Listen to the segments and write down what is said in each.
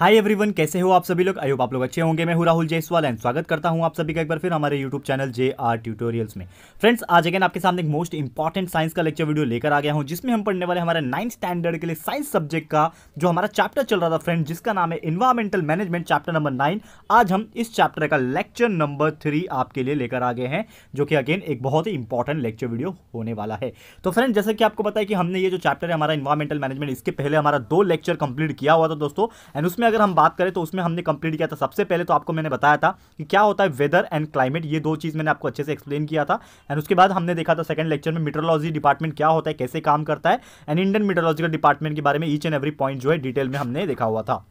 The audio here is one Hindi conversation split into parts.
हाय एवरीवन कैसे हो आप सभी लोग होप आप लोग अच्छे होंगे मैं हूं राहुल जयसवाल एंड स्वागत करता हूं आप सभी का एक बार फिर हमारे YouTube channel J R tutorials में फ्रेंड्स आज अगेन आपके सामने एक मोस्ट इंपॉर्टेंट साइंस का लेक्चर वीडियो लेकर आ गया हूं जिसमें हम पढ़ने वाले हमारे नाइन्थ स्टैंडर्ड के लिए साइंस सब्जेक्ट का जो हमारा चैप्टर चल रहा था फ्रेंड जिसका नाम है environmental management chapter number nine आज हम इस चैप्टर का लेक्चर नंबर थ्री आपके लिए लेकर आ गए हैं जो कि अगेन एक बहुत ही इंपॉर्टेंट लेक्चर वीडियो होने वाला है तो फ्रेंड जैसे कि आपको बताया कि हमने ये जो चैप्टर है हमारा इन्वायरमेंटल मैनेजमेंट इसके पहले हमारा दो लेक्चर कंप्लीट किया हुआ था दोस्तों एंड उसमें में अगर हम बात करें तो उसमें हमने कंप्लीट किया था सबसे पहले तो आपको मैंने बताया था कि क्या होता है वेदर एंड क्लाइमेट ये दो चीज़ मैंने आपको अच्छे से एक्सप्लेन किया था एंड उसके बाद हमने देखा था सेकंड लेक्चर में मीटरोलॉजी डिपार्टमेंट क्या होता है कैसे काम करता है एंड इंडियन मीटरोलॉजिकल डिपार्टमेंट के बारे में ईच एंड एवरी पॉइंट जो है डिटेल में हमने देखा हुआ था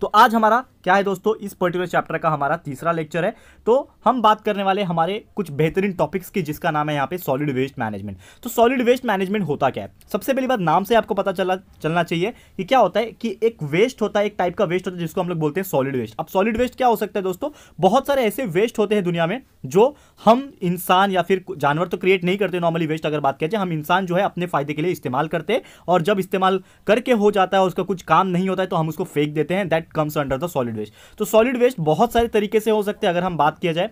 तो आज हमारा क्या है दोस्तों इस पर्टिकुलर चैप्टर का हमारा तीसरा लेक्चर है तो हम बात करने वाले हमारे कुछ बेहतरीन टॉपिक्स की जिसका नाम है यहाँ पे सॉलिड वेस्ट मैनेजमेंट तो सॉलिड वेस्ट मैनेजमेंट होता क्या है सबसे पहली बात नाम से आपको पता चला चलना चाहिए कि क्या होता है कि एक वेस्ट होता है एक टाइप का वेस्ट होता है जिसको हम लोग बोलते हैं सॉलिड वेस्ट अब सॉलिड वेस्ट क्या हो सकता है दोस्तों बहुत सारे ऐसे वेस्ट होते हैं दुनिया में जो हम इंसान या फिर जानवर तो क्रिएट नहीं करते नॉर्मली वेस्ट अगर बात करते हम इंसान जो है अपने फायदे के लिए इस्तेमाल करते हैं और जब इस्तेमाल करके हो जाता है उसका कुछ काम नहीं होता है तो हम उसको फेंक देते हैं that that comes under the solid waste तो सॉलिड वेस्ट बहुत सारे तरीके से हो सकते हैं अगर हम बात किया जाए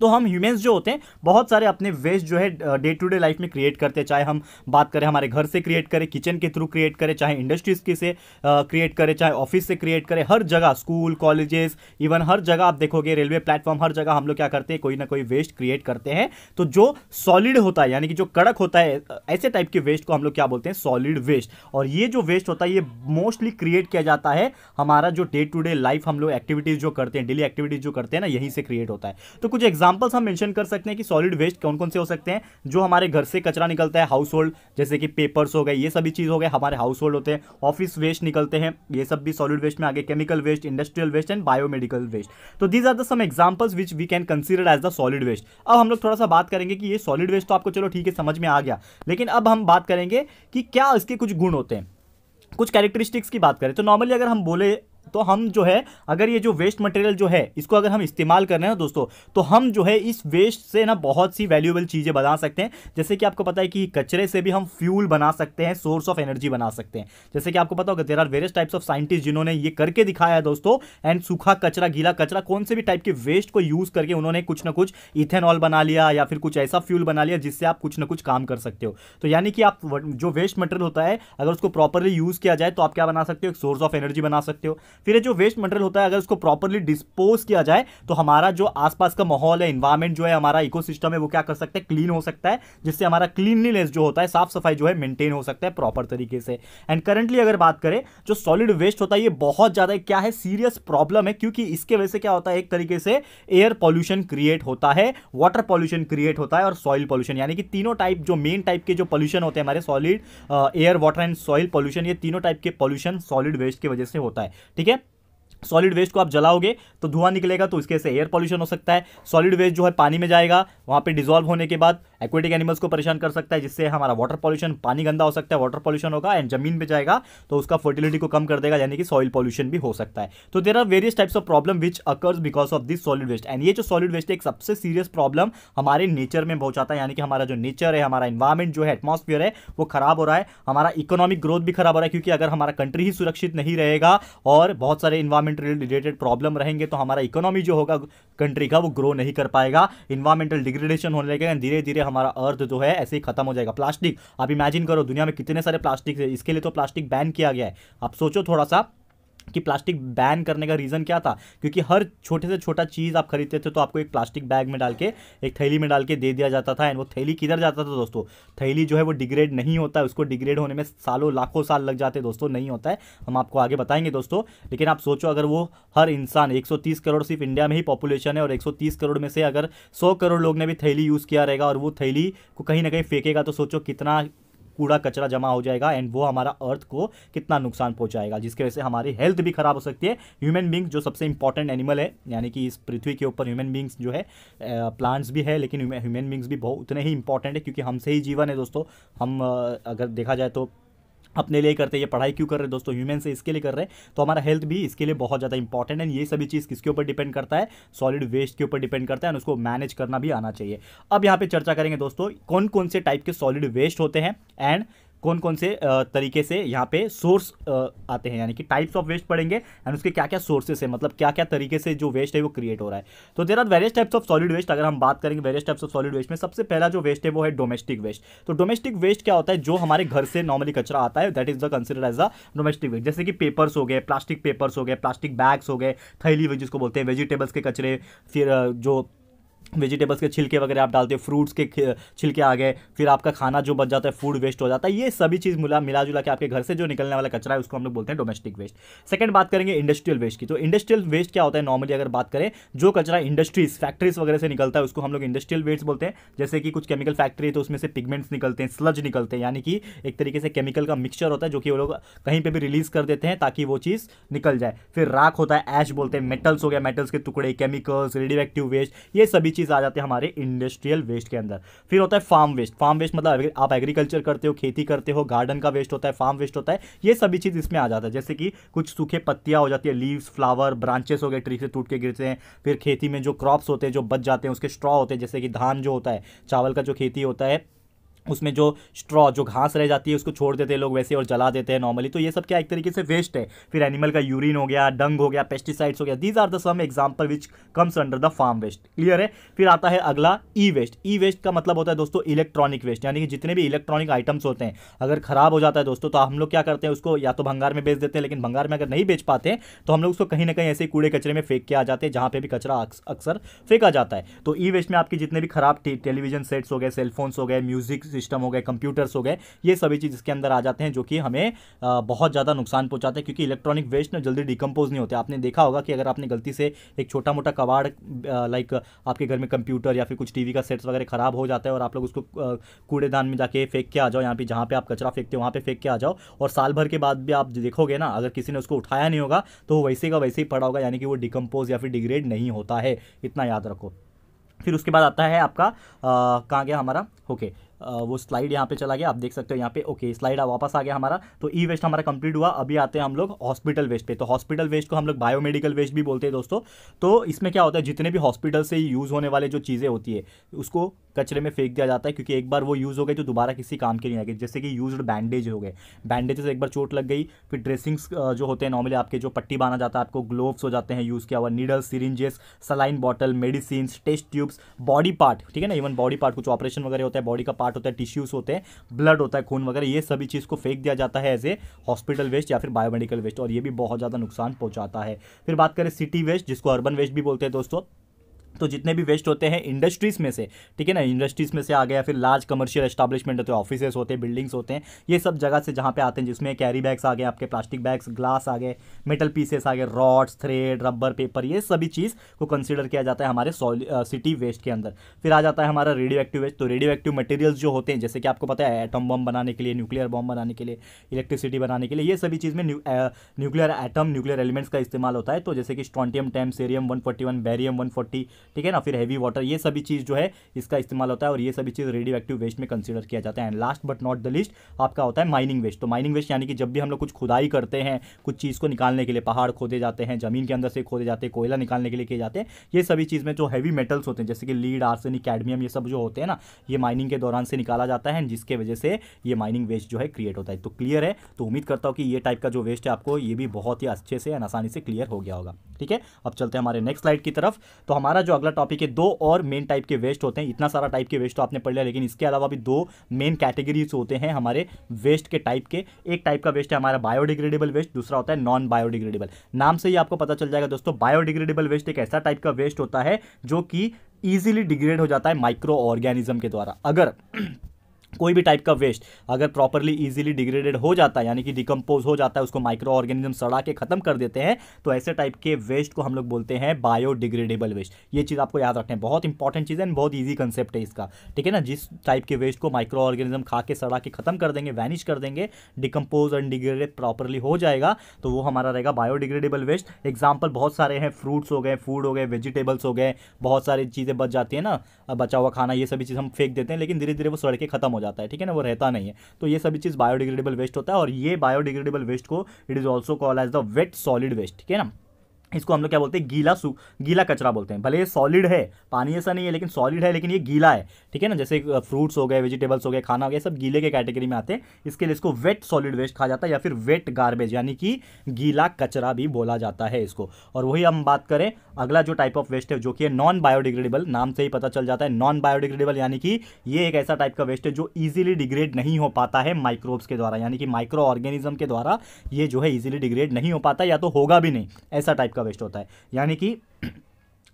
तो हम ह्यूमेंस जो होते हैं बहुत सारे अपने वेस्ट जो है डे टू डे लाइफ में क्रिएट करते हैं चाहे हम बात करें हमारे घर से क्रिएट करें किचन के थ्रू क्रिएट करें चाहे इंडस्ट्रीज के से क्रिएट करें चाहे ऑफिस से क्रिएट करें हर जगह स्कूल कॉलेजेस इवन हर जगह आप देखोगे रेलवे प्लेटफॉर्म हर जगह हम लोग क्या करते हैं कोई ना कोई वेस्ट क्रिएट करते हैं तो जो सॉलिड होता है यानी कि जो कड़क होता है ऐसे टाइप के वेस्ट को हम लोग क्या बोलते हैं सॉलिड वेस्ट और ये जो वेस्ट होता है ये मोस्टली क्रिएट किया जाता है हमारा जो डे टू डे लाइफ हम लोग एक्टिविटीज जो करते हैं डेली एक्टिविटीज जो करते हैं ना यहीं से क्रिएट होता है तो कुछ एग्जाम एग्जाम्पल्स हम मेंशन कर सकते हैं कि सॉलिड वेस्ट कौन कौन से हो सकते हैं जो हमारे घर से कचरा निकलता है हाउस होल्ड जैसे कि पेपर्स हो गए ये सभी चीज़ हो गए हमारे हाउस होल्ड होते हैं ऑफिस वेस्ट निकलते हैं ये सब भी सॉलिड वेस्ट में आगे chemical waste industrial waste and biomedical waste तो these are the some examples which we can consider as the solid waste अब हम लोग थोड़ा सा बात करेंगे कि ये सॉलिड वेस्ट तो आपको चलो ठीक है समझ में आ गया लेकिन अब हम बात करेंगे कि क्या इसके कुछ गुण होते हैं कुछ कैरेक्टरिस्टिक्स की बात करें तो नॉर्मली अगर हम बोले तो हम जो है अगर ये जो वेस्ट मटेरियल जो है इसको अगर हम इस्तेमाल कर रहे हैं दोस्तों तो हम जो है इस वेस्ट से ना बहुत सी वैल्यूएबल चीज़ें बना सकते हैं जैसे कि आपको पता है कि कचरे से भी हम फ्यूल बना सकते हैं सोर्स ऑफ एनर्जी बना सकते हैं जैसे कि आपको पता होगा there are various types of scientist जिन्होंने ये करके दिखाया है दोस्तों एंड सूखा कचरा गीला कचरा कौन से भी टाइप के वेस्ट को यूज़ करके उन्होंने कुछ ना कुछ इथेनॉल बना लिया या फिर कुछ ऐसा फ्यूल बना लिया जिससे आप कुछ ना कुछ काम कर सकते हो तो यानी कि आप जो वेस्ट मटेरियल होता है अगर उसको प्रॉपरली यूज़ किया जाए तो आप क्या बना सकते हो एक सोर्स ऑफ एनर्जी बना सकते हो फिर जो वेस्ट मटेरियल होता है अगर उसको प्रॉपरली डिस्पोज किया जाए तो हमारा जो आसपास का माहौल है इन्वायरमेंट जो है हमारा इकोसिस्टम है वो क्या कर सकता है क्लीन हो सकता है जिससे हमारा क्लीनलीनेस जो होता है साफ सफाई जो है मेंटेन हो सकता है प्रॉपर तरीके से एंड करंटली अगर बात करें जो सॉलिड वेस्ट होता है ये बहुत ज़्यादा क्या है सीरियस प्रॉब्लम है क्योंकि इसके वजह से क्या होता है एक तरीके से एयर पॉल्यूशन क्रिएट होता है वाटर पॉल्यूशन क्रिएट होता है और सॉइल पॉल्यूशन यानी कि तीनों टाइप जो मेन टाइप के जो पॉल्यूशन होते हैं हमारे solid air water and soil pollution ये तीनों टाइप के पॉल्यूशन सॉलिड वेस्ट की वजह से होता है ठीक ठीक है सॉलिड वेस्ट को आप जलाओगे तो धुआं निकलेगा तो इसके से एयर पॉल्यूशन हो सकता है सॉलिड वेस्ट जो है पानी में जाएगा वहाँ पे डिजॉल्व होने के बाद एक्वेटिक एनिमल्स को परेशान कर सकता है जिससे हमारा वाटर पॉल्यूशन पानी गंदा हो सकता है वाटर पॉल्यूशन होगा एंड जमीन पे जाएगा तो उसका फर्टिलिटी को कम कर देगा यानी कि सॉइल पॉल्यूशन भी हो सकता है तो there are various types of problem which occurs because of this solid waste and ये जो सॉलिड वेस्ट है एक सबसे सीरियस प्रॉब्लम हमारे नेचर में पहुंचाता है यानी कि हमारा जो नेचर है हमारा इन्वायरमेंट जो है एटमॉस्फेयर है वो खराब हो रहा है हमारा इकोनॉमिक ग्रोथ भी खराब हो रहा है क्योंकि अगर हमारा कंट्री ही सुरक्षित नहीं रहेगा और बहुत सारे इन्वायरमेंट रिलेटेड प्रॉब्लम रहेंगे तो हमारा इकोनॉमी जो होगा कंट्री का वो ग्रो नहीं कर पाएगा इन्वायरमेंटल डिग्रेडेशन होने लगेगा धीरे धीरे हमारा अर्थ जो है ऐसे ही खत्म हो जाएगा प्लास्टिक आप इमेजिन करो दुनिया में कितने सारे प्लास्टिक है इसके लिए तो प्लास्टिक बैन किया गया है आप सोचो थोड़ा सा कि प्लास्टिक बैन करने का रीज़न क्या था क्योंकि हर छोटे से छोटा चीज़ आप खरीदते थे तो आपको एक प्लास्टिक बैग में डाल के एक थैली में डाल के दे दिया जाता था एंड वो थैली किधर जाता था दोस्तों थैली जो है वो डिग्रेड नहीं होता है उसको डिग्रेड होने में सालों लाखों साल लग जाते दोस्तों नहीं होता है हम आपको आगे बताएंगे दोस्तों लेकिन आप सोचो अगर वो हर इंसान एक करोड़ सिर्फ इंडिया में ही पॉपुलेशन है और एक करोड़ में से अगर सौ करोड़ लोग ने भी थैली यूज़ किया रहेगा और वो थैली को कहीं ना कहीं फेंकेगा तो सोचो कितना कूड़ा कचरा जमा हो जाएगा एंड वो हमारा अर्थ को कितना नुकसान पहुंचाएगा जिसकी वजह से हमारी हेल्थ भी खराब हो सकती है ह्यूमन बींग्स जो सबसे इंपॉर्टेंट एनिमल है यानी कि इस पृथ्वी के ऊपर ह्यूमन बींग्स जो है प्लांट्स भी है लेकिन ह्यूमन बींग्स भी बहुत उतने ही इंपॉर्टेंट है क्योंकि हमसे ही जीवन है दोस्तों हम अगर देखा जाए तो अपने लिए करते हैं ये पढ़ाई क्यों कर रहे हैं दोस्तों ह्यूमन से इसके लिए कर रहे हैं तो हमारा हेल्थ भी इसके लिए बहुत ज़्यादा इंपॉर्टेंट है ये सभी चीज़ किसके ऊपर डिपेंड करता है सॉलिड वेस्ट के ऊपर डिपेंड करता है और उसको मैनेज करना भी आना चाहिए अब यहाँ पे चर्चा करेंगे दोस्तों कौन कौन से टाइप के सॉलिड वेस्ट होते हैं एंड कौन कौन से तरीके से यहाँ पे सोर्स आते हैं यानी कि टाइप्स ऑफ वेस्ट पढ़ेंगे एंड उसके क्या क्या सोर्सेस है मतलब क्या क्या तरीके से जो वेस्ट है वो क्रिएट हो रहा है तो there are various types of solid waste अगर हम बात करेंगे various types of solid waste में सबसे पहला जो वेस्ट है वो है डोमेस्टिक वेस्ट तो डोमेस्टिक वेस्ट क्या होता है जो हमारे घर से नॉर्मली कचरा आता है that is the consider as a domestic waste जैसे कि पेपर्स हो गए प्लास्टिक पेपर्स हो गए प्लास्टिक बैग्स हो गए थैली जिसको बोलते हैं वेजिटेबल्स के कचरे फिर जो वेजिटेबल्स के छिलके वगैरह आप डालते हो फ्रूट्स के छिलके आ गए फिर आपका खाना जो बच जाता है फूड वेस्ट हो जाता है ये सभी चीज़ मिला मिला जुला के आपके घर से जो निकलने वाला कचरा है उसको हम लोग बोलते हैं डोमेस्टिक वेस्ट सेकंड बात करेंगे इंडस्ट्रियल वेस्ट की तो इंडस्ट्रियल वेस्ट क्या होता है नॉर्मली अगर बात करें जो कचरा इंडस्ट्रीज फैक्ट्रीज वगैरह से निकलता है उसको हम लोग इंडस्ट्रियल वेस्ट बोलते हैं जैसे कि कुछ केमिकल फैक्ट्री है तो उसमें से पिगमेंट्स निकलते हैं स्लज निकलते हैं यानी कि एक तरीके से केमिकल का मिक्सचर होता है जो कि वो लोग कहीं पर भी रिलीज कर देते हैं ताकि वो चीज़ निकल जाए फिर राख होता है ऐश बोलते हैं मेटल्स हो गया मेटल्स के टुकड़े केमिकल्स रेडियो एक्टिव वेस्ट ये सभी चीज़ आ जाती है हमारे इंडस्ट्रियल वेस्ट के अंदर फिर होता है फार्म वेस्ट फार्म वेस्ट मतलब आप एग्रीकल्चर करते हो खेती करते हो गार्डन का वेस्ट होता है फार्म वेस्ट होता है ये सभी चीज़ इसमें आ जाता है जैसे कि कुछ सूखे पत्तियां हो जाती है लीव्स फ्लावर ब्रांचेस हो गए ट्री से टूट के गिरते हैं फिर खेती में जो क्रॉप्स होते हैं जो बच जाते हैं उसके स्ट्रॉ होते हैं जैसे कि धान जो होता है चावल का जो खेती होता है उसमें जो स्ट्रॉ जो घास रह जाती है उसको छोड़ देते हैं लोग वैसे और जला देते हैं नॉर्मली तो ये सब क्या एक तरीके से वेस्ट है फिर एनिमल का यूरिन हो गया डंग हो गया पेस्टिसाइड्स हो गया these are the some example which comes under the farm waste clear है फिर आता है अगला ई वेस्ट ई वेस्ट का मतलब होता है दोस्तों इलेक्ट्रॉनिक वेस्ट यानी कि जितने भी इलेक्ट्रॉनिक आइटम्स होते हैं अगर खराब हो जाता है दोस्तों तो हम लोग क्या करते हैं उसको या तो भंगार में बेच देते हैं लेकिन भंगार में अगर नहीं बेच पाते तो हम लोग उसको कहीं ना कहीं ऐसे कूड़े कचरे में फेंक के आ जाते हैं जहाँ पर भी कचरा अक्सर फेंका जाता है तो ई वेस्ट में आपके जितने भी खराब टेलीविजन सेट्स हो गए सेलफोन्स हो गए म्यूजिक सिस्टम हो गए कंप्यूटर्स हो गए ये सभी चीज़ इसके अंदर आ जाते हैं जो कि हमें बहुत ज़्यादा नुकसान पहुँचाते हैं क्योंकि इलेक्ट्रॉनिक वेस्ट ना जल्दी डिकम्पोज नहीं होते आपने देखा होगा कि अगर आपने गलती से एक छोटा मोटा कबाड़ लाइक आपके घर में कंप्यूटर या फिर कुछ टी का सेट्स वगैरह ख़राब हो जाता है और आप लोग उसको कूड़ेदान में जाके फेंक के आ जाओ यहाँ पर जहाँ पर आप कचरा फेंकते हो वहाँ पर फेंक के आ जाओ और साल भर के बाद भी आप देखोगे ना अगर किसी ने उसको उठाया नहीं होगा तो वैसे का वैसे ही पड़ा होगा यानी कि वो डिकम्पोज या फिर डिग्रेड नहीं होता है इतना याद रखो फिर उसके बाद आता है आपका कहाँ गया हमारा ओके okay. वो स्लाइड यहाँ पे चला गया आप देख सकते हो यहाँ पे ओके स्लाइड वापस आ गया हमारा तो ई वेस्ट हमारा कंप्लीट हुआ अभी आते हैं हम लोग हॉस्पिटल वेस्ट पे तो हॉस्पिटल वेस्ट को हम लोग बायोमेडिकल वेस्ट भी बोलते हैं दोस्तों तो इसमें क्या होता है जितने भी हॉस्पिटल से यूज़ होने वाले जो चीज़ें होती है उसको कचरे में फेंक दिया जाता है क्योंकि एक बार वो यूज़ हो गए तो दोबारा किसी काम के नहीं आएगी जैसे कि यूज्ड बैंडेज हो गए बैंडेजेस एक बार चोट लग गई फिर ड्रेसिंग्स जो होते हैं नॉर्मली आपके जो पट्टी बांधा जाता है आपको ग्लोव्स हो जाते हैं यूज़ किया हुआ needle syringes saline bottle medicine test tubes body part ठीक है ना इवन बॉडी पार्ट कुछ ऑपरेशन वगैरह होता है बॉडी का पार्ट होता है टिश्यूज होते हैं ब्लड होता है खून वगैरह ये सभी चीज़ को फेंक दिया जाता है एज ए हॉस्पिटल वेस्ट या फिर बायोमेडिकल वेस्ट और ये भी बहुत ज़्यादा नुकसान पहुँचाता है फिर बात करें सिटी वेस्ट जिसको अर्बन वेस्ट भी बोलते हैं दोस्तों तो जितने भी वेस्ट होते हैं इंडस्ट्रीज़ में से ठीक है ना इंडस्ट्रीज़ में से आ गया फिर लार्ज कमर्शियल एस्टाब्लिशमेंट होते हैं ऑफिसेज़ होते हैं बिल्डिंग्स होते हैं ये सब जगह से जहाँ पे आते हैं जिसमें कैरी बैग्स आ गए आपके प्लास्टिक बैग्स ग्लास आ गए मेटल पीसेस आ गए रॉड्स थ्रेड रबर पेपर ये सभी चीज़ को कंसिडर किया जाता है हमारे सिटी वेस्ट के अंदर फिर आ जाता है हमारा रेडियो एक्टिव वेस्ट तो रेडियो एक्टिव मटेरियल्स जो होते हैं जैसे कि आपको पता है एटम बम बनाने के लिए न्यूक्लियर बॉम्ब बनाने के लिए इलेक्ट्रिसिटी बनाने के लिए ये सभी चीज़ में न्यूक्लियर एटम न्यूक्लियर एलिमेंट्स का इस्तेमाल होता है तो जैसे कि स्ट्रॉन्टियम टैम सेरियम वन बैरियम वन ठीक है ना फिर हैवी वाटर ये सभी चीज़ जो है इसका इस्तेमाल होता है और ये सभी चीज़ रेडियो एक्टिव वेस्ट में कंसिडर किया जाता है and last but not the list आपका होता है माइनिंग वेस्ट तो माइनिंग वेस्ट यानी कि जब भी हम लोग कुछ खुदाई करते हैं कुछ चीज़ को निकालने के लिए पहाड़ खोदे जाते हैं जमीन के अंदर से खोदे जाते हैं कोयला निकालने के लिए किए जाते हैं ये सभी चीज़ में जो हैवी मेटल्स होते हैं जैसे कि लीड आर्सेनिक कैडमियम ये सब जो होते हैं ना ये माइनिंग के दौरान से निकाला जाता है जिसके वजह से ये माइनिंग वेस्ट जो है क्रिएट होता है तो क्लियर है तो उम्मीद करता हूँ कि ये टाइप का जो वेस्ट है आपको ये भी बहुत ही अच्छे से एंड आसानी से क्लियर हो गया होगा ठीक है अब चलते हैं हमारे नेक्स्ट स्लाइड की तरफ तो हमारा जो तो अगला टॉपिक है दो और मेन टाइप के वेस्ट होते हैं इतना सारा टाइप के वेस्ट तो आपने पढ़ लिया लेकिन इसके अलावा भी दो मेन कैटेगरीज होते हैं हमारे वेस्ट के टाइप के एक टाइप का वेस्ट है हमारा बायोडिग्रेडेबल वेस्ट दूसरा होता है नॉन बायोडिग्रेडेबल नाम से ही आपको पता चल जाएगा दोस्तों बायोडिग्रेडेबल वेस्ट एक ऐसा टाइप का वेस्ट होता है जो कि ईजिली डिग्रेड हो जाता है माइक्रो ऑर्गेनिज्म के द्वारा अगर कोई भी टाइप का वेस्ट अगर प्रॉपरली इजीली डिग्रेडेड हो जाता है यानी कि डिकम्पोज हो जाता है उसको माइक्रो ऑर्गेनिज्म सड़ा के खत्म कर देते हैं तो ऐसे टाइप के वेस्ट को हम लोग बोलते हैं बायोडिग्रेडेबल वेस्ट ये चीज़ आपको याद रखना है बहुत इंपॉर्टेंट चीज़ है बहुत ईजी कंसेप्ट है इसका ठीक है ना जिस टाइप के वेस्ट को माइक्रो ऑर्गेनिज्म खा के सड़ा के खत्म कर देंगे वैनिश कर देंगे डिकम्पोज एंड डिग्रेडेड प्रॉपरली हो जाएगा तो वो हमारा रहेगा बायोडिग्रेडेबल वेस्ट एग्जाम्पल बहुत सारे हैं फ्रूट्स हो गए फूड हो गए वेजिटेबल्स हो गए बहुत सारी चीज़ें बच जाती है ना बचा हुआ खाना ये सभी चीज़ हम फेंक देते हैं लेकिन धीरे धीरे वो सड़ के खत्म हो जाता है ठीक है ना वो रहता नहीं है तो ये सभी चीज़ बायोडिग्रेडेबल वेस्ट होता है और ये बायोडिग्रेडेबल वेस्ट को it is also call as the wet solid waste ठीक है ना इसको हम लोग क्या बोलते हैं गीला सू गीला कचरा बोलते हैं भले ये सॉलिड है पानी ऐसा नहीं है लेकिन सॉलिड है लेकिन ये गीला है ठीक है ना जैसे फ्रूट्स हो गए वेजिटेबल्स हो गए खाना हो गया सब गीले के कैटेगरी में आते हैं इसके लिए इसको वेट सॉलिड वेस्ट कहा जाता है या फिर वेट गार्बेज यानी कि गीला कचरा भी बोला जाता है इसको और वही हम बात करें अगला जो टाइप ऑफ वेस्ट है जो कि है नॉन बायोडिग्रेडेबल नाम से ही पता चल जाता है नॉन बायोडिग्रेडेबल यानी कि ये एक ऐसा टाइप का वेस्ट है जो ईजिली डिग्रेड नहीं हो पाता है माइक्रोब्स के द्वारा यानी कि माइक्रो ऑर्गेनिज्म के द्वारा ये जो है ईजिली डिग्रेड नहीं हो पाता या तो होगा भी नहीं ऐसा टाइप का का वेस्ट होता है यानी कि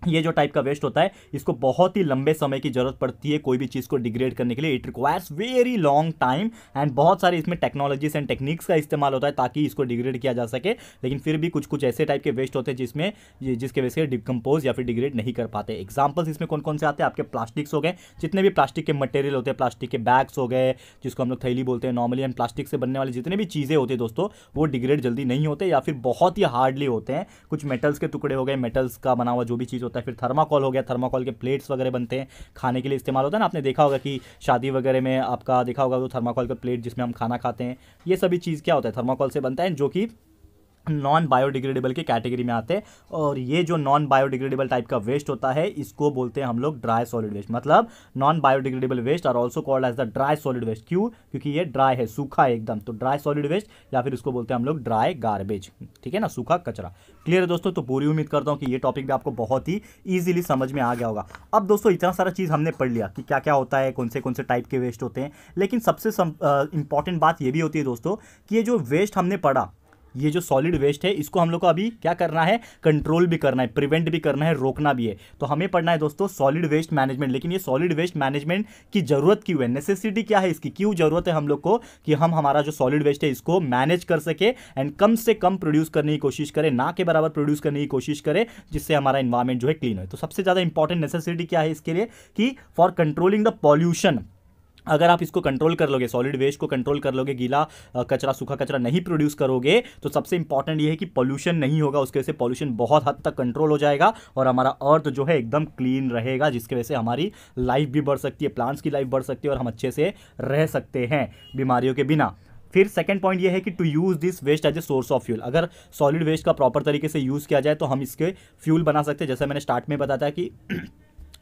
ये जो टाइप का वेस्ट होता है इसको बहुत ही लंबे समय की जरूरत पड़ती है कोई भी चीज़ को डिग्रेड करने के लिए it requires very long time and बहुत सारे इसमें टेक्नोलॉजीज एंड टेक्निक्स का इस्तेमाल होता है ताकि इसको डिग्रेड किया जा सके लेकिन फिर भी कुछ कुछ ऐसे टाइप के वेस्ट होते हैं जिसमें जिसके वजह से डिकम्पोज या फिर डिग्रेड नहीं कर पाते एग्जाम्पल्स इसमें कौन कौन से आते हैं आपके प्लास्टिक्स हो गए जितने भी प्लास्टिक के मटेरियल होते हैं प्लास्टिक के बैग्स हो गए जिसको हम लोग थैली बोलते हैं नॉर्मली एंड प्लास्टिक से बनने वाले जितने भी चीज़ें होती है दोस्तों वो डिग्रेड जल्दी नहीं होते या फिर बहुत ही हार्डली होते हैं कुछ मेटल्स के टुकड़े हो गए मेटल्स का बना हुआ जो भी चीज़ होता है फिर थर्माकॉल हो गया थर्माकॉल के प्लेट्स वगैरह बनते हैं खाने के लिए इस्तेमाल होता है ना आपने देखा होगा कि शादी वगैरह में आपका देखा होगा तो थर्माकॉल का प्लेट जिसमें हम खाना खाते हैं ये सभी चीज़ क्या होता है थर्माकॉल से बनता है जो कि नॉन बायोडिग्रेडेबल के कैटेगरी में आते हैं और ये जो नॉन बायोडिग्रेडेबल टाइप का वेस्ट होता है इसको बोलते हैं हम लोग ड्राई सॉलिड वेस्ट मतलब non biodegradable waste are also called as the dry solid waste क्यों क्योंकि ये ड्राई है सूखा है एकदम तो ड्राई सॉलिड वेस्ट या फिर इसको बोलते हैं हम लोग ड्राई गार्बेज ठीक है ना सूखा कचरा क्लियर है दोस्तों तो पूरी उम्मीद करता हूँ कि ये टॉपिक भी आपको बहुत ही ईजिली समझ में आ गया होगा अब दोस्तों इतना सारा चीज़ हमने पढ़ लिया कि क्या क्या होता है कौन से कौन से टाइप के वेस्ट होते हैं लेकिन सबसे इंपॉर्टेंट बात ये भी होती है दोस्तों कि ये जो वेस्ट हमने पढ़ा ये जो सॉलिड वेस्ट है इसको हम लोग को अभी क्या करना है कंट्रोल भी करना है प्रिवेंट भी करना है रोकना भी है तो हमें पढ़ना है दोस्तों सॉलिड वेस्ट मैनेजमेंट लेकिन ये सॉलिड वेस्ट मैनेजमेंट की ज़रूरत क्यों है नेसेसिटी क्या है इसकी क्यों ज़रूरत है हम लोग को कि हम हमारा जो सॉलिड वेस्ट है इसको मैनेज कर सके एंड कम से कम प्रोड्यूस करने की कोशिश करें ना के बराबर प्रोड्यूस करने की कोशिश करें जिससे हमारा इन्वायरमेंट जो है क्लीन हो तो सबसे ज़्यादा इंपॉर्टेंट नेसेसिटी क्या है इसके लिए कि फॉर कंट्रोलिंग द पॉल्यूशन अगर आप इसको कंट्रोल कर लोगे सॉलिड वेस्ट को कंट्रोल कर लोगे गीला कचरा सूखा कचरा नहीं प्रोड्यूस करोगे तो सबसे इंपॉर्टेंट ये है कि पोल्यूशन नहीं होगा उसके वजह से पोल्यूशन बहुत हद तक कंट्रोल हो जाएगा और हमारा अर्थ जो है एकदम क्लीन रहेगा जिसकी वजह से हमारी लाइफ भी बढ़ सकती है प्लांट्स की लाइफ बढ़ सकती है और हम अच्छे से रह सकते हैं बीमारियों के बिना फिर सेकेंड पॉइंट ये है कि to use this waste as a source of fuel अगर सॉलिड वेस्ट का प्रॉपर तरीके से यूज़ किया जाए तो हम इसके फ्यूल बना सकते हैं जैसे मैंने स्टार्ट में बताया कि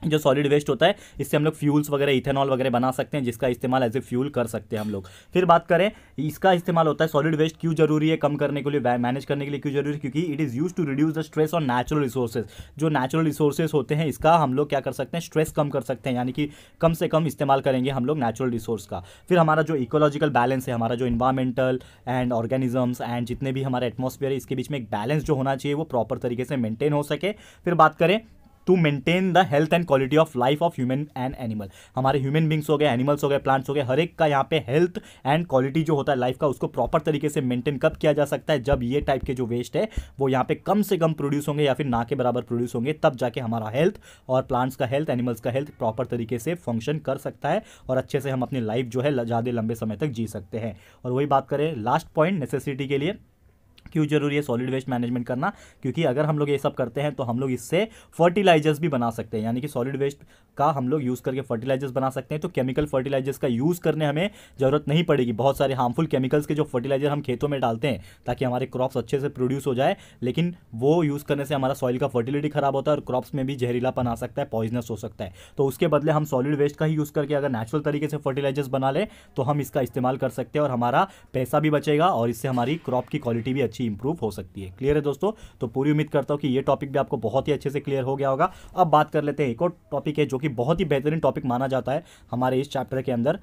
जो सॉलिड वेस्ट होता है इससे हम लोग फ्यूल्स वगैरह इथेनॉल वगैरह बना सकते हैं जिसका इस्तेमाल एज ए फ्यूल कर सकते हैं हम लोग फिर बात करें इसका इस्तेमाल होता है सॉलिड वेस्ट क्यों जरूरी है कम करने के लिए मैनेज करने के लिए क्यों जरूरी है क्योंकि it is use to reduce the stress on natural resources जो नेचुरल रिसोर्सेज होते हैं इसका हम लोग क्या कर सकते हैं स्ट्रेस कम कर सकते हैं यानी कि कम से कम इस्तेमाल करेंगे हम लोग नेचुरल रिसोर्स का फिर हमारा जो इकोलॉजिकल बैलेंस है हमारा जो इन्वायरमेंटल एंड ऑर्गेनिजम्स एंड जितने भी हमारे एटमोसफियर है इसके बीच में एक बैलेंस जो होना चाहिए वो प्रॉपर तरीके से मेंटेन हो सके फिर बात करें to maintain the health and quality of life of human and animal हमारे ह्यूमन बींग्स हो गए एनिमल्स हो गए प्लांट्स हो गए हर एक का यहाँ पे हेल्थ एंड क्वालिटी जो होता है लाइफ का उसको प्रॉपर तरीके से मेंटेन कब किया जा सकता है जब ये टाइप के जो वेस्ट है वो यहाँ पे कम से कम प्रोड्यूस होंगे या फिर ना के बराबर प्रोड्यूस होंगे तब जाके हमारा हेल्थ और प्लांट्स का हेल्थ एनिमल्स का हेल्थ प्रॉपर तरीके से फंक्शन कर सकता है और अच्छे से हम अपनी लाइफ जो है ज़्यादा लंबे समय तक जी सकते हैं और वही बात करें लास्ट पॉइंट नेसेसिटी के लिए क्यों जरूरी है सॉलिड वेस्ट मैनेजमेंट करना क्योंकि अगर हम लोग ये सब करते हैं तो हम लोग इससे फर्टिलाइजर्स भी बना सकते हैं यानी कि सॉलिड वेस्ट का हम लोग यूज़ करके फर्टिलाइजर्स बना सकते हैं तो केमिकल फर्टिलाइजर्स का यूज़ करने हमें ज़रूरत नहीं पड़ेगी बहुत सारे हार्मफुल केमिकल्स के जो फर्टिलाइजर हम खेतों में डालते हैं ताकि हमारे क्रॉप्स अच्छे से प्रोड्यूस हो जाए लेकिन वो यूज़ करने से हमारा सॉइल का फर्टिलिटी खराब होता है और क्रॉप्स में भी जहरीलापन आ सकता है पॉइजनस हो सकता है तो उसके बदले हम सॉलिड वेस्ट का ही यूज़ करके अगर नेचुरल तरीके से फर्टिलाइजर्स बना लें तो हम इसका इस्तेमाल कर सकते हैं और हमारा पैसा भी बचेगा और इससे हमारी क्रॉप की क्वालिटी भी अच्छी अच्छी इंप्रूव हो सकती है क्लियर है दोस्तों तो पूरी उम्मीद करता हूँ कि ये टॉपिक भी आपको बहुत ही अच्छे से क्लियर हो गया होगा अब बात कर लेते हैं एक और टॉपिक है जो कि बहुत ही बेहतरीन टॉपिक माना जाता है हमारे इस चैप्टर के अंदर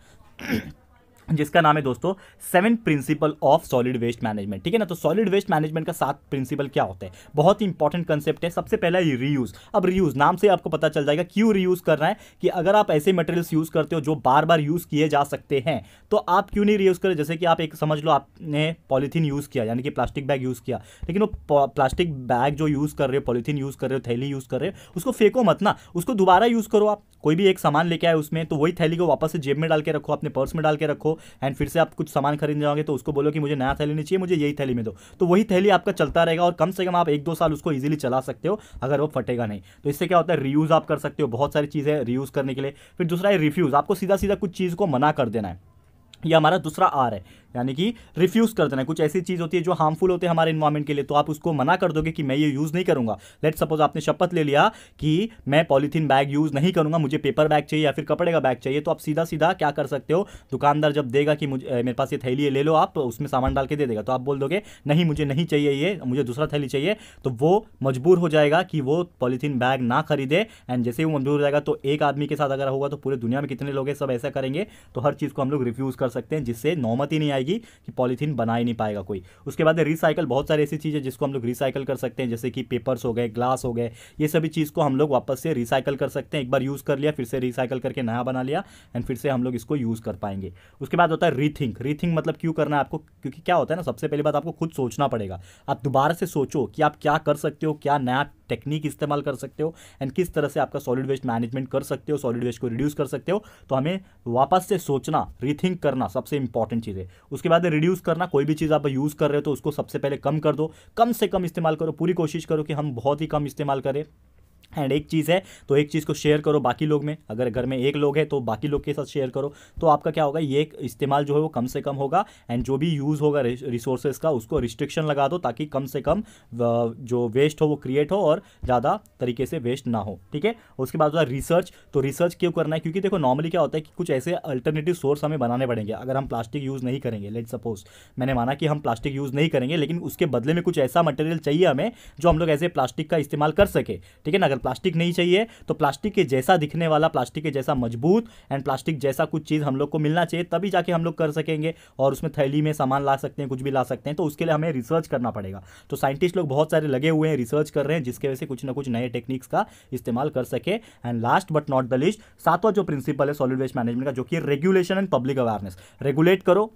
जिसका नाम है दोस्तों seven principle of solid waste management ठीक है ना तो सॉलिड वेस्ट मैनेजमेंट का सात प्रिंसिपल क्या होता है बहुत ही इंपॉर्टेंट कंसेप्ट है सबसे पहला ये रीयूज अब रीयूज नाम से आपको पता चल जाएगा क्यों रीयूज कर रहे हैं कि अगर आप ऐसे मटेरियल्स यूज करते हो जो बार बार यूज किए जा सकते हैं तो आप क्यों नहीं रीयूज करें जैसे कि आप एक समझ लो आपने पॉलीथीन यूज किया यानी कि प्लास्टिक बैग यूज किया लेकिन वो प्लास्टिक बैग जो यूज कर रहे हो पॉलीथीन यूज कर रहे हो थैली यूज कर रहे हो उसको फेंको मत ना उसको दोबारा यूज करो आप कोई भी एक सामान लेके आए उसमें तो वही थैली को वापस से जेब में डाल के रखो अपने पर्स में डाल के रखो एंड फिर से आप कुछ सामान खरीद जाओगे तो उसको बोलो कि मुझे नया थैली नहीं चाहिए मुझे यही थैली में दो तो वही थैली आपका चलता रहेगा और कम से कम आप एक दो साल उसको ईजिली चला सकते हो अगर वो फटेगा नहीं तो इससे क्या होता है रीयूज़ आप कर सकते हो बहुत सारी चीज़ें रीयूज़ करने के लिए फिर दूसरा है रिफ्यूज़ आपको सीधा सीधा कुछ चीज़ को मना कर देना है ये हमारा दूसरा आर है यानी कि रिफ्यूज़ कर देना कुछ ऐसी चीज़ होती है जो हार्मफुल होते हैं हमारे इन्वायरमेंट के लिए तो आप उसको मना कर दोगे कि मैं ये यूज़ नहीं करूँगा लेट सपोज आपने शपथ ले लिया कि मैं पॉलीथीन बैग यूज़ नहीं करूँगा मुझे पेपर बैग चाहिए या फिर कपड़े का बैग चाहिए तो आप सीधा सीधा क्या कर सकते हो दुकानदार जब देगा कि मुझे मेरे पास ये थैली है ले लो आप तो उसमें सामान डाल के दे देगा तो आप बोल दोगे नहीं मुझे नहीं चाहिए ये मुझे दूसरा थैली चाहिए तो वो मजबूर हो जाएगा कि वो पॉलीथीन बैग ना खरीदे एंड जैसे ही वो मजबूर हो जाएगा तो एक आदमी के साथ अगर होगा तो पूरे दुनिया में कितने लोग हैं सब ऐसा करेंगे तो हर चीज़ को हम लोग रिफ्यूज़ कर सकते हैं जिससे नौमत ही नहीं आएगी जाएगी कि पॉलीथीन बना ही नहीं पाएगा कोई उसके बाद रिसाइकल बहुत सारी ऐसी चीज़ें जिसको हम लोग रिसाइकल कर सकते हैं जैसे कि पेपर्स हो गए ग्लास हो गए ये सभी चीज़ को हम लोग वापस से रिसाइकल कर सकते हैं एक बार यूज़ कर लिया फिर से रिसाइकल करके नया बना लिया एंड फिर से हम लोग इसको यूज़ कर पाएंगे उसके बाद होता है रीथिंक रीथिंक मतलब क्यों करना है आपको क्योंकि क्या होता है ना सबसे पहली बात आपको खुद सोचना पड़ेगा आप दोबारा से सोचो कि आप क्या कर सकते हो क्या नया टेक्निक इस्तेमाल कर सकते हो एंड किस तरह से आपका सॉलिड वेस्ट मैनेजमेंट कर सकते हो सॉलिड वेस्ट को रिड्यूस कर सकते हो तो हमें वापस से सोचना रीथिंक करना सबसे इंपॉर्टेंट चीज़ है उसके बाद रिड्यूस करना कोई भी चीज़ आप यूज़ कर रहे हो तो उसको सबसे पहले कम कर दो कम से कम इस्तेमाल करो पूरी कोशिश करो कि हम बहुत ही कम इस्तेमाल करें एंड एक चीज़ है तो एक चीज़ को शेयर करो बाकी लोग में अगर घर में एक लोग है तो बाकी लोग के साथ शेयर करो तो आपका क्या होगा ये इस्तेमाल जो है वो कम से कम होगा एंड जो भी यूज़ होगा रिसोर्सेज का उसको रिस्ट्रिक्शन लगा दो ताकि कम से कम जो वेस्ट हो वो क्रिएट हो और ज़्यादा तरीके से वेस्ट ना हो ठीक है उसके बाद होता रिसर्च तो रिसर्च क्यों करना है क्योंकि देखो नॉर्मली क्या होता है कि कुछ ऐसे अल्टरनेटिव सोर्स हमें बनाने पड़ेंगे अगर हम प्लास्टिक यूज़ नहीं करेंगे लेट सपोज मैंने माना कि हम प्लास्टिक यूज़ नहीं करेंगे लेकिन उसके बदले में कुछ ऐसा मटेरियल चाहिए हमें जो हम लोग ऐसे प्लास्टिक का इस्तेमाल कर सके ठीक है ना अगर प्लास्टिक नहीं चाहिए तो प्लास्टिक के जैसा दिखने वाला प्लास्टिक के जैसा मजबूत एंड प्लास्टिक जैसा कुछ चीज़ हम लोग को मिलना चाहिए तभी जाके हम लोग कर सकेंगे और उसमें थैली में सामान ला सकते हैं कुछ भी ला सकते हैं तो उसके लिए हमें रिसर्च करना पड़ेगा तो साइंटिस्ट लोग बहुत सारे लगे हुए हैं रिसर्च कर रहे हैं जिसके वजह से कुछ ना कुछ नए टेक्निक्स का इस्तेमाल कर सके and last but not the list सातवा जो प्रिंसिपल है सॉलिड वेस्ट मैनेजमेंट का जो कि regulation and public awareness regulate करो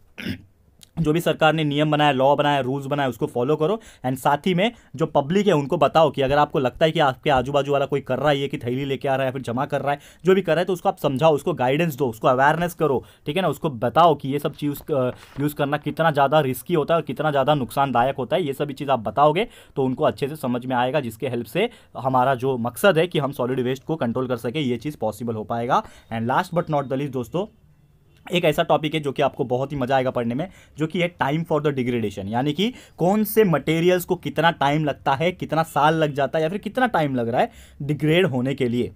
जो भी सरकार ने नियम बनाया लॉ बनाया रूल्स बनाया उसको फॉलो करो एंड साथ ही में जो पब्लिक है उनको बताओ कि अगर आपको लगता है कि आपके आजू बाजू वाला कोई कर रहा है ये कि थैली लेके आ रहा है फिर जमा कर रहा है जो भी कर रहा है तो उसको आप समझाओ उसको गाइडेंस दो उसको अवेयरनेस करो ठीक है ना उसको बताओ कि ये सब चीज़ यूज़ करना कितना ज़्यादा रिस्की होता है और कितना ज़्यादा नुकसानदायक होता है ये सभी चीज़ आप बताओगे तो उनको अच्छे से समझ में आएगा जिसके हेल्प से हमारा जो मकसद है कि हम सॉलिड वेस्ट को कंट्रोल कर सके ये चीज़ पॉसिबल हो पाएगा and last but not the least दोस्तों एक ऐसा टॉपिक है जो कि आपको बहुत ही मजा आएगा पढ़ने में जो कि है टाइम फॉर द डिग्रेडेशन यानी कि कौन से मटेरियल्स को कितना टाइम लगता है कितना साल लग जाता है या फिर कितना टाइम लग रहा है डिग्रेड होने के लिए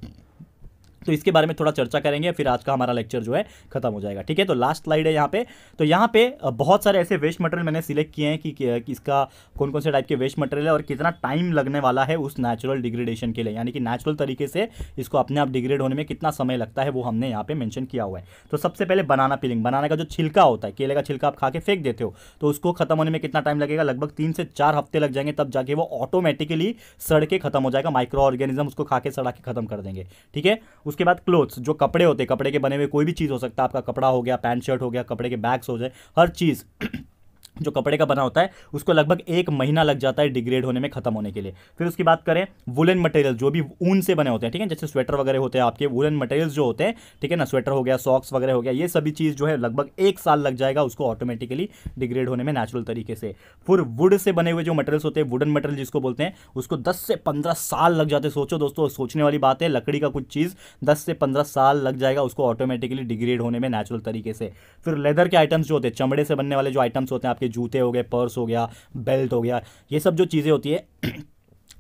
तो इसके बारे में थोड़ा चर्चा करेंगे फिर आज का हमारा लेक्चर जो है खत्म हो जाएगा ठीक है तो लास्ट स्लाइड है यहाँ पे तो यहाँ पे बहुत सारे ऐसे वेस्ट मटेरियल मैंने सिलेक्ट किए हैं कि, किसका कौन कौन से टाइप के वेस्ट मटेरियल है और कितना टाइम लगने वाला है उस नेचुरल डिग्रेडेशन के लिए यानी कि नेचुरल तरीके से इसको अपने आप डिग्रेड होने में कितना समय लगता है वो हमने यहाँ पे मैंशन किया हुआ है तो सबसे पहले बनाना पीलिंग बनाना का जो छिलका होता है केले का छिलका आप खा के फेंक देते हो तो उसको खत्म होने में कितना टाइम लगेगा लगभग तीन से चार हफ्ते लग जाएंगे तब जाके वो ऑटोमेटिकली सड़ के खत्म हो जाएगा माइक्रो ऑर्गेनिज्म उसको खा के सड़ा के खत्म कर देंगे ठीक है उसके बाद क्लोथ्स जो कपड़े होते कपड़े के बने हुए कोई भी चीज़ हो सकता है आपका कपड़ा हो गया पैंट शर्ट हो गया कपड़े के बैग्स हो जाए हर चीज़ जो कपड़े का बना होता है उसको लगभग एक महीना लग जाता है डिग्रेड होने में खत्म होने के लिए फिर उसकी बात करें वुलन मटेरियल जो भी ऊन से बने होते हैं ठीक है जैसे स्वेटर वगैरह होते हैं आपके वुलन मटेरियल्स जो होते हैं ठीक है ना स्वेटर हो गया सॉक्स वगैरह हो गया ये सभी चीज़ जो है लगभग एक साल लग जाएगा उसको ऑटोमेटिकली डिग्रेड होने में नेचुरल तरीके से फिर वुड से बने हुए जो मटेरियल्स होते हैं वुडन मटेरियल जिसको बोलते हैं उसको दस से पंद्रह साल लग जाते सोचो दोस्तों सोचने वाली बात है लकड़ी का कुछ चीज़ दस से पंद्रह साल लग जाएगा उसको ऑटोमेटिकली डिग्रेड होने में नेचुरल तरीके से फिर लेदर के आइटम्स जो होते हैं चमड़े से बनने वाले जो आइटम्स होते हैं आपके जूते हो गए पर्स हो गया बेल्ट हो गया ये सब जो चीज़ें होती है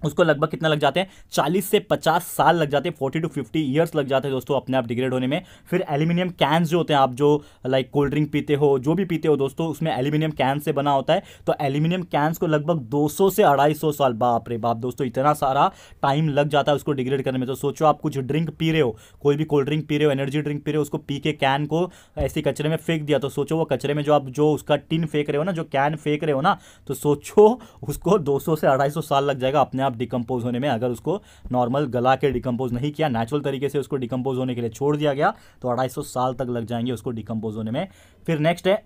उसको लगभग कितना लग जाते हैं 40 से 50 साल लग जाते हैं 40 टू 50 ईयर्स लग जाते हैं दोस्तों अपने आप डिग्रेड होने में फिर एल्यूमिनियम कैंस जो होते हैं आप जो लाइक कोल्ड ड्रिंक पीते हो जो भी पीते हो दोस्तों उसमें एल्यूमिनियम कैंस से बना होता है तो एल्यूमिनियम कैंस को लगभग 200 से 250 साल बाप रे बाप दोस्तों इतना सारा टाइम लग जाता है उसको डिग्रेड करने में तो सोचो आप कुछ ड्रिंक पी रहे हो कोई भी कोल्ड ड्रिंक पी रहे हो एनर्जी ड्रिंक पी रहे हो उसको पी के कैन को ऐसे कचरे में फेंक दिया तो सोचो वो कचरे में जो आप जो उसका टिन फेंक रहे हो ना जो कैन फेंक रहे हो ना तो सोचो उसको दो से अढ़ाई साल लग जाएगा अपने आप आप डिकम्पोज होने में अगर उसको नॉर्मल गला के डिकम्पोज नहीं किया नेचुरल तरीके से उसको डिकम्पोज होने के लिए छोड़ दिया गया तो अढ़ाई साल तक लग जाएंगे उसको डिकम्पोज होने में फिर नेक्स्ट है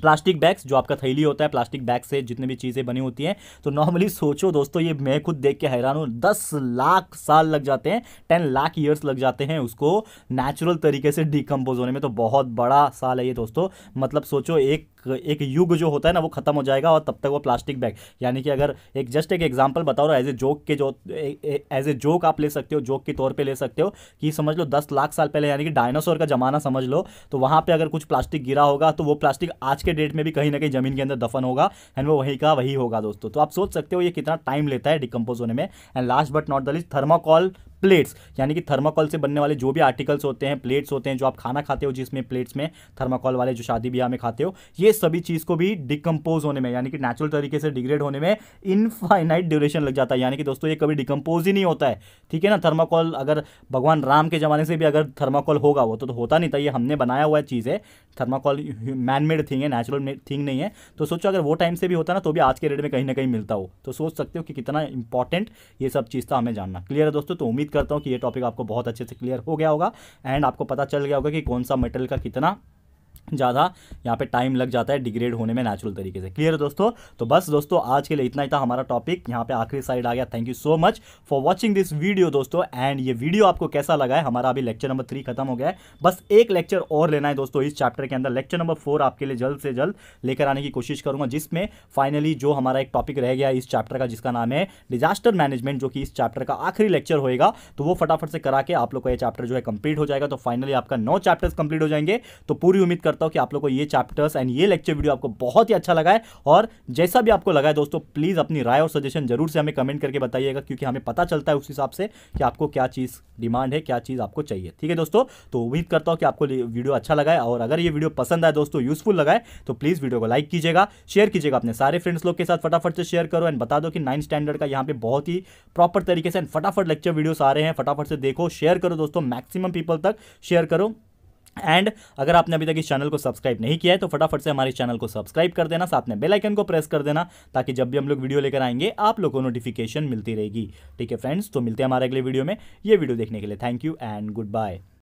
प्लास्टिक बैग्स जो आपका थैली होता है प्लास्टिक बैग से जितने भी चीज़ें बनी होती हैं तो नॉर्मली सोचो दोस्तों ये मैं खुद देख के हैरान हूँ दस लाख साल लग जाते हैं टेन लाख ईयर्स लग जाते हैं उसको नेचुरल तरीके से डिकम्पोज होने में तो बहुत बड़ा साल है ये दोस्तों मतलब सोचो एक एक युग जो होता है ना वो खत्म हो जाएगा और तब तक वो प्लास्टिक बैग यानी कि अगर एक जस्ट एक एग्जाम्पल बताओ एज ए जोक के जो एज ए जोक आप ले सकते हो जोक के तौर पर ले सकते हो कि समझ लो दस लाख साल पहले यानी कि डायनासोर का जमाना समझ लो तो वहाँ पर अगर कुछ प्लास्टिक गिरा होगा तो वो प्लास्टिक आज के डेट में भी कहीं ना कहीं जमीन के अंदर दफन होगा एंड वो वहीं का वही होगा दोस्तों तो आप सोच सकते हो ये कितना टाइम लेता है डिकम्पोज होने में and last but not the list thermocol plates यानी कि थर्माकोल से बनने वाले जो भी आर्टिकल्स होते हैं प्लेट्स होते हैं जो आप खाना खाते हो जिसमें प्लेट्स में थर्माकोल वाले जो शादी ब्याह में खाते हो ये सभी चीज़ को भी डिकम्पोज होने में यानी कि नेचुरल तरीके से डिग्रेड होने में इनफाइनाइट ड्यूरेशन लग जाता है यानी कि दोस्तों ये कभी डिकम्पोज ही नहीं होता है ठीक है ना थर्माकोल अगर भगवान राम के ज़माने से भी अगर थर्माकोल होगा वो तो, तो होता नहीं था ये हमने बनाया हुआ चीज़ है थर्माकोल मैनमेड थिंग है नेचुरल थिंग नहीं है तो सोचो अगर वो टाइम से भी होता ना तो भी आज के डेट में कहीं ना कहीं मिलता हो तो सोच सकते हो कि कितना इंपॉर्टेंट ये सब चीज़ था हमें जानना क्लियर है दोस्तों तो उम्मीद उम्मीद करता हूँ कि ये टॉपिक आपको बहुत अच्छे से क्लियर हो गया होगा एंड आपको पता चल गया होगा कि कौन सा मेटल का कितना ज़्यादा यहाँ पे टाइम लग जाता है डिग्रेड होने में नेचुरल तरीके से क्लियर है दोस्तों तो बस दोस्तों आज के लिए इतना ही था हमारा टॉपिक यहाँ पे आखिरी साइड आ गया thank you so much for watching this video दोस्तों एंड ये वीडियो आपको कैसा लगा है हमारा अभी लेक्चर नंबर थ्री खत्म हो गया है बस एक लेक्चर और लेना है दोस्तों इस चैप्टर के अंदर लेक्चर नंबर फोर आपके लिए जल्द से जल्द लेकर आने की कोशिश करूंगा जिसमें फाइनली जो हमारा एक टॉपिक रह गया इस चैप्टर का जिसका नाम है डिजास्टर मैनेजमेंट जो कि इस चैप्टर का आखिरी लेक्चर होएगा तो वो फटाफट से करा के आप लोग का यह चैप्टर जो है कंप्लीट हो जाएगा तो फाइनली आपका नौ चैप्टर्स कंप्लीट हो जाएंगे तो पूरी उम्मीद कर करता हूँ कि आप लोग को ये चैप्टर्स एंड ये लेक्चर वीडियो आपको बहुत ही अच्छा लगा है और जैसा भी आपको लगा है दोस्तों प्लीज़ अपनी राय और सजेशन जरूर से हमें कमेंट करके बताइएगा क्योंकि हमें पता चलता है उस हिसाब से कि आपको क्या चीज़ डिमांड है क्या चीज़ आपको चाहिए ठीक है दोस्तों तो उम्मीद करता हूँ कि आपको वीडियो अच्छा लगा है और अगर ये वीडियो पसंद आए दोस्तों यूजफुल लगाए तो प्लीज़ वीडियो को लाइक कीजिएगा शेयर कीजिएगा अपने सारे फ्रेंड्स लोग के साथ फटाफट से शेयर करो एंड बता दो कि नाइन स्टैंडर्ड का यहाँ पे बहुत ही प्रॉपर तरीके से फटाफट लेक्चर वीडियोस आ रहे हैं फटाफट से देखो शेयर करो दोस्तों मैक्सिमम पीपल तक शेयर करो एंड अगर आपने अभी तक इस चैनल को सब्सक्राइब नहीं किया है तो फटाफट से हमारे चैनल को सब्सक्राइब कर देना साथ में बेल आइकन को प्रेस कर देना ताकि जब भी हम लोग वीडियो लेकर आएंगे आप लोगों को नोटिफिकेशन मिलती रहेगी ठीक है फ्रेंड्स तो मिलते हैं हमारे अगले वीडियो में ये वीडियो देखने के लिए thank you and good bye